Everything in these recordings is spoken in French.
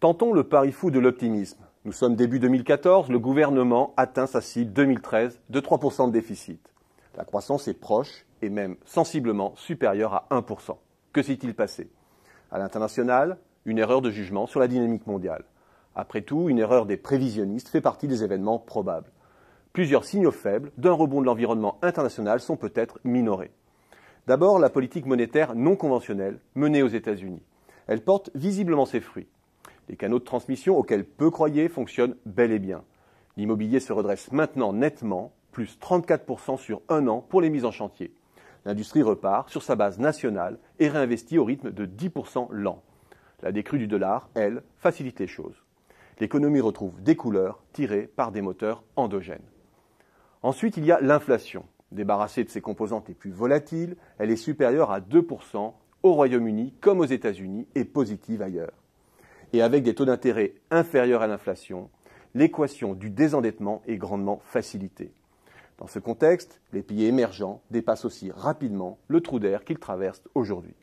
Tentons le pari fou de l'optimisme. Nous sommes début 2014, le gouvernement atteint sa cible 2013 de 3% de déficit. La croissance est proche et même sensiblement supérieure à 1%. Que s'est-il passé À l'international, une erreur de jugement sur la dynamique mondiale. Après tout, une erreur des prévisionnistes fait partie des événements probables. Plusieurs signaux faibles d'un rebond de l'environnement international sont peut-être minorés. D'abord, la politique monétaire non conventionnelle menée aux États-Unis. Elle porte visiblement ses fruits. Les canaux de transmission auxquels peu croyaient fonctionnent bel et bien. L'immobilier se redresse maintenant nettement, plus 34% sur un an pour les mises en chantier. L'industrie repart sur sa base nationale et réinvestit au rythme de 10% l'an. La décrue du dollar, elle, facilite les choses. L'économie retrouve des couleurs tirées par des moteurs endogènes. Ensuite, il y a l'inflation. Débarrassée de ses composantes les plus volatiles, elle est supérieure à 2% au Royaume-Uni comme aux États-Unis et positive ailleurs et avec des taux d'intérêt inférieurs à l'inflation, l'équation du désendettement est grandement facilitée. Dans ce contexte, les pays émergents dépassent aussi rapidement le trou d'air qu'ils traversent aujourd'hui.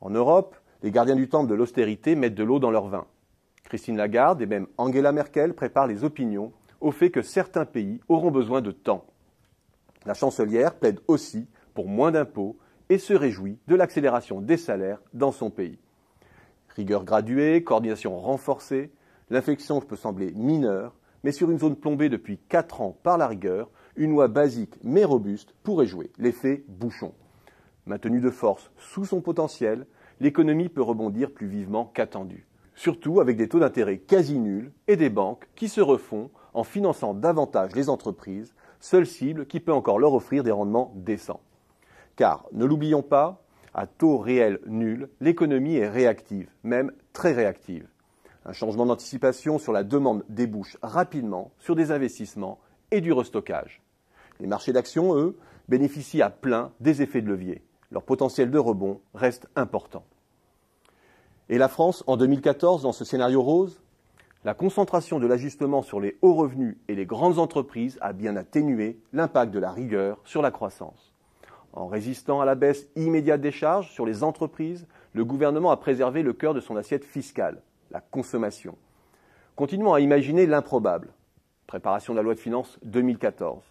En Europe, les gardiens du temple de l'austérité mettent de l'eau dans leur vin. Christine Lagarde et même Angela Merkel préparent les opinions au fait que certains pays auront besoin de temps. La chancelière plaide aussi pour moins d'impôts et se réjouit de l'accélération des salaires dans son pays. Rigueur graduée, coordination renforcée, l'infection peut sembler mineure, mais sur une zone plombée depuis 4 ans par la rigueur, une loi basique mais robuste pourrait jouer l'effet bouchon. Maintenue de force sous son potentiel, l'économie peut rebondir plus vivement qu'attendu. Surtout avec des taux d'intérêt quasi nuls et des banques qui se refont en finançant davantage les entreprises, seule cible qui peut encore leur offrir des rendements décents. Car, ne l'oublions pas, à taux réel nul, l'économie est réactive, même très réactive. Un changement d'anticipation sur la demande débouche rapidement sur des investissements et du restockage. Les marchés d'actions, eux, bénéficient à plein des effets de levier. Leur potentiel de rebond reste important. Et la France, en 2014, dans ce scénario rose La concentration de l'ajustement sur les hauts revenus et les grandes entreprises a bien atténué l'impact de la rigueur sur la croissance. En résistant à la baisse immédiate des charges sur les entreprises, le gouvernement a préservé le cœur de son assiette fiscale, la consommation. Continuons à imaginer l'improbable. Préparation de la loi de finances 2014.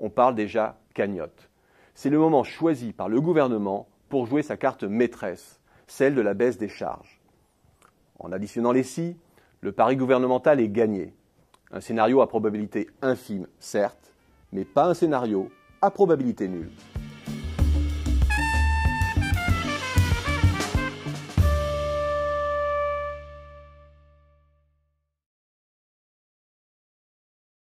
On parle déjà cagnotte. C'est le moment choisi par le gouvernement pour jouer sa carte maîtresse, celle de la baisse des charges. En additionnant les six, le pari gouvernemental est gagné. Un scénario à probabilité infime, certes, mais pas un scénario à probabilité nulle.